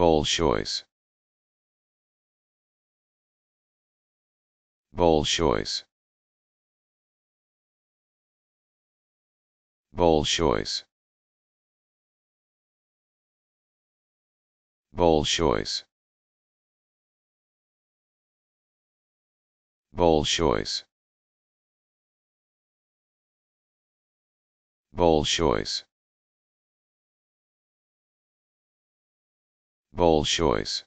Bolshois. Bolshois. Bolshois. Bolshois. Bolshois. Bolshois. Bolshois